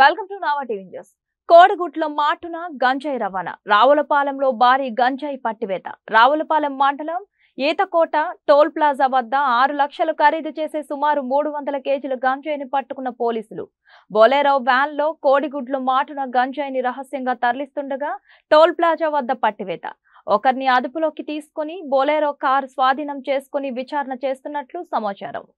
welcome to Nava TV news కోడగుట్లో మాటున గంజాయి రవాణా రావులపాలెంలో భారీ గంజాయి పట్టివేత రావులపాలెం మండలం ఈతకోట టోల్ ప్లాజా వద్ద ఆరు లక్షలు ఖరీదు చేసే సుమారు మూడు వందల కేజీల గంజాయిని పట్టుకున్న పోలీసులు బొలేరో వ్యాన్ లో కోడిగుడ్లు మాటున గంజాయిని రహస్యంగా తరలిస్తుండగా టోల్ ప్లాజా వద్ద పట్టివేత ఒకరిని అదుపులోకి తీసుకుని బొలేరో కారు స్వాధీనం చేసుకుని విచారణ చేస్తున్నట్లు సమాచారం